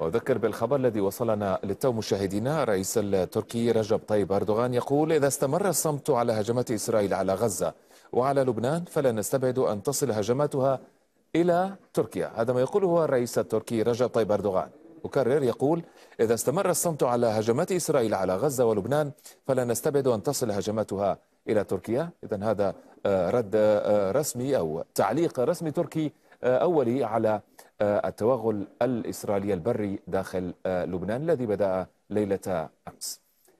وذكر بالخبر الذي وصلنا للتو مشاهدينا رئيس التركي رجب طيب أردوغان يقول إذا استمر الصمت على هجمات إسرائيل على غزة وعلى لبنان فلا نستبعد أن تصل هجماتها إلى تركيا هذا ما يقوله الرئيس التركي رجب طيب أردوغان أكرر يقول إذا استمر الصمت على هجمات إسرائيل على غزة ولبنان فلا نستبعد أن تصل هجماتها إلى تركيا إذا هذا آه، رد آه، رسمي أو تعليق رسمي تركي آه، أولي على التوغل الإسرائيلي البري داخل آه، لبنان الذي بدأ ليلة أمس